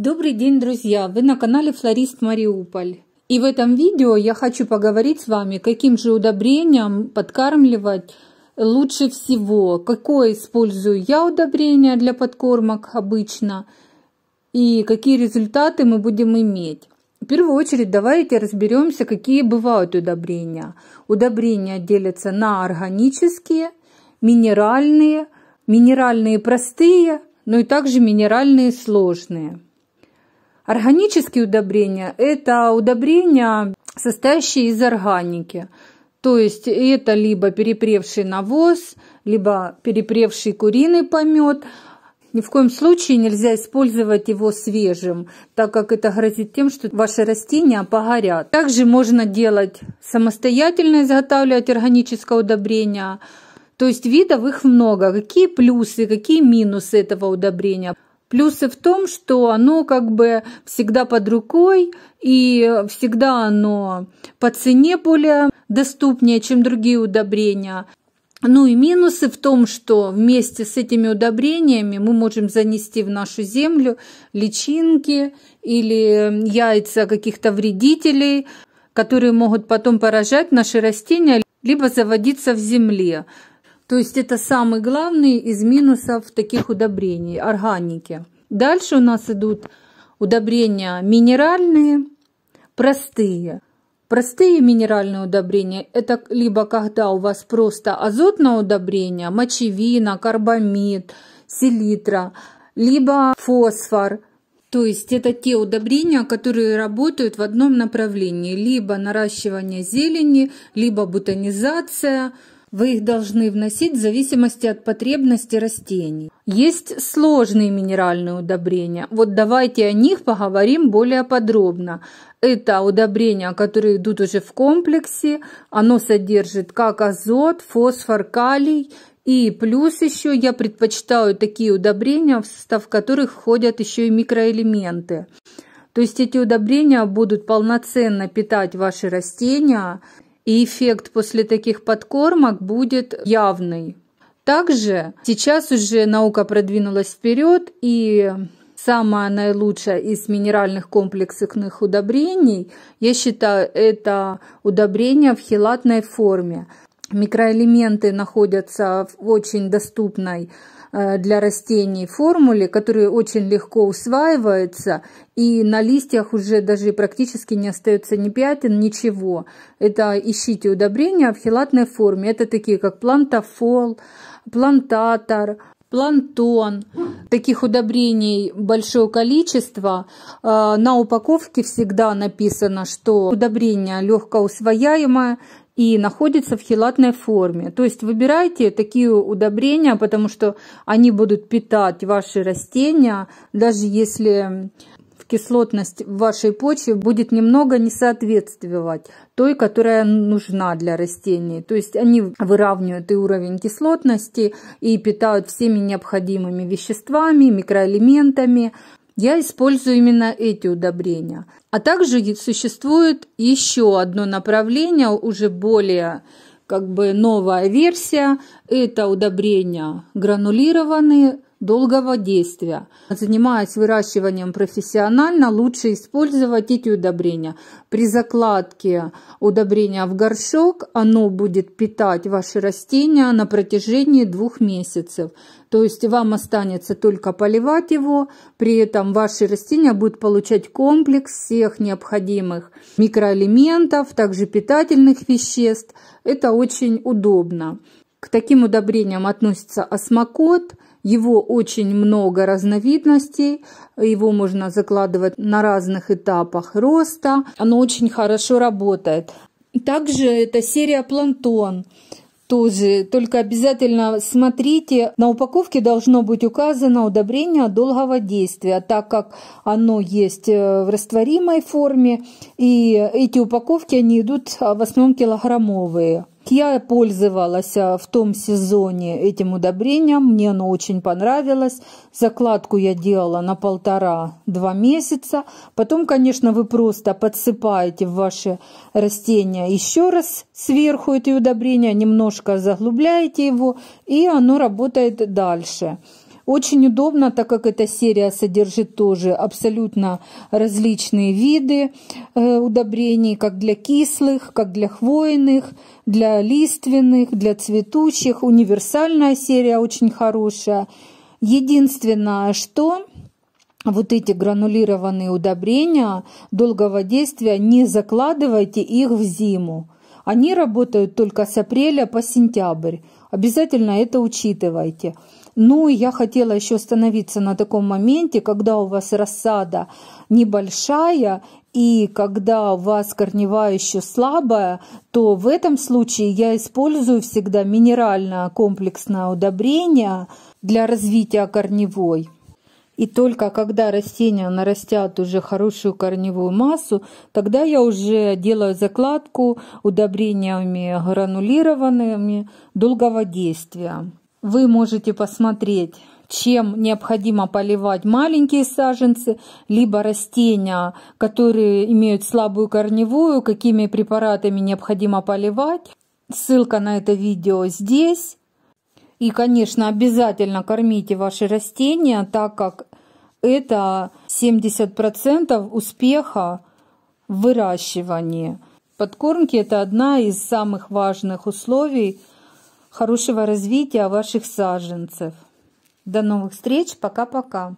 Добрый день, друзья! Вы на канале Флорист Мариуполь. И в этом видео я хочу поговорить с вами, каким же удобрением подкармливать лучше всего. Какое использую я удобрение для подкормок обычно и какие результаты мы будем иметь. В первую очередь давайте разберемся, какие бывают удобрения. Удобрения делятся на органические, минеральные, минеральные простые, но и также минеральные сложные. Органические удобрения – это удобрения, состоящие из органики. То есть это либо перепревший навоз, либо перепревший куриный помет. Ни в коем случае нельзя использовать его свежим, так как это грозит тем, что ваши растения погорят. Также можно делать самостоятельно, изготавливать органическое удобрение. То есть видов их много. Какие плюсы, какие минусы этого удобрения – Плюсы в том, что оно как бы всегда под рукой, и всегда оно по цене более доступнее, чем другие удобрения. Ну и минусы в том, что вместе с этими удобрениями мы можем занести в нашу землю личинки или яйца каких-то вредителей, которые могут потом поражать наши растения, либо заводиться в земле. То есть это самый главный из минусов таких удобрений, органики. Дальше у нас идут удобрения минеральные, простые. Простые минеральные удобрения – это либо когда у вас просто азотное удобрение, мочевина, карбамид, селитра, либо фосфор. То есть это те удобрения, которые работают в одном направлении, либо наращивание зелени, либо бутонизация – вы их должны вносить в зависимости от потребности растений. Есть сложные минеральные удобрения. Вот давайте о них поговорим более подробно. Это удобрения, которые идут уже в комплексе. Оно содержит как азот, фосфор, калий и плюс еще я предпочитаю такие удобрения, в состав которых входят еще и микроэлементы. То есть эти удобрения будут полноценно питать ваши растения и эффект после таких подкормок будет явный. Также сейчас уже наука продвинулась вперед, и самое наилучшее из минеральных комплексных удобрений, я считаю, это удобрение в хелатной форме микроэлементы находятся в очень доступной э, для растений формуле, которые очень легко усваиваются, и на листьях уже даже практически не остается ни пятен, ничего. Это ищите удобрения в хелатной форме. Это такие, как плантофол, плантатор, плантон. Таких удобрений большое количество. Э, на упаковке всегда написано, что удобрение легко усвояемое, и находится в хелатной форме. То есть выбирайте такие удобрения, потому что они будут питать ваши растения, даже если кислотность в вашей почве будет немного не соответствовать той, которая нужна для растений. То есть они выравнивают и уровень кислотности, и питают всеми необходимыми веществами, микроэлементами, я использую именно эти удобрения. А также существует еще одно направление, уже более как бы новая версия. Это удобрения гранулированные, долгого действия. Занимаясь выращиванием профессионально, лучше использовать эти удобрения. При закладке удобрения в горшок оно будет питать ваши растения на протяжении двух месяцев. То есть вам останется только поливать его, при этом ваши растения будут получать комплекс всех необходимых микроэлементов, также питательных веществ. Это очень удобно. К таким удобрениям относится осмокот – его очень много разновидностей, его можно закладывать на разных этапах роста. Оно очень хорошо работает. Также это серия «Плантон» тоже. Только обязательно смотрите, на упаковке должно быть указано удобрение долгого действия, так как оно есть э, в растворимой форме, и эти упаковки, они идут а, в основном килограммовые. Я пользовалась э, в том сезоне этим удобрением, мне оно очень понравилось. Закладку я делала на полтора-два месяца. Потом, конечно, вы просто подсыпаете в ваши растения еще раз сверху это удобрение, немножко заглубляете его, и оно работает дальше. Очень удобно, так как эта серия содержит тоже абсолютно различные виды э, удобрений, как для кислых, как для хвойных, для лиственных, для цветущих. Универсальная серия очень хорошая. Единственное, что вот эти гранулированные удобрения долгого действия, не закладывайте их в зиму. Они работают только с апреля по сентябрь. Обязательно это учитывайте. Ну и я хотела еще остановиться на таком моменте, когда у вас рассада небольшая и когда у вас корневая еще слабая, то в этом случае я использую всегда минеральное комплексное удобрение для развития корневой. И только когда растения нарастят уже хорошую корневую массу, тогда я уже делаю закладку удобрениями гранулированными долгого действия вы можете посмотреть, чем необходимо поливать маленькие саженцы, либо растения, которые имеют слабую корневую, какими препаратами необходимо поливать. Ссылка на это видео здесь. И, конечно, обязательно кормите ваши растения, так как это 70% успеха в выращивании. Подкормки – это одна из самых важных условий – хорошего развития ваших саженцев. До новых встреч. Пока-пока.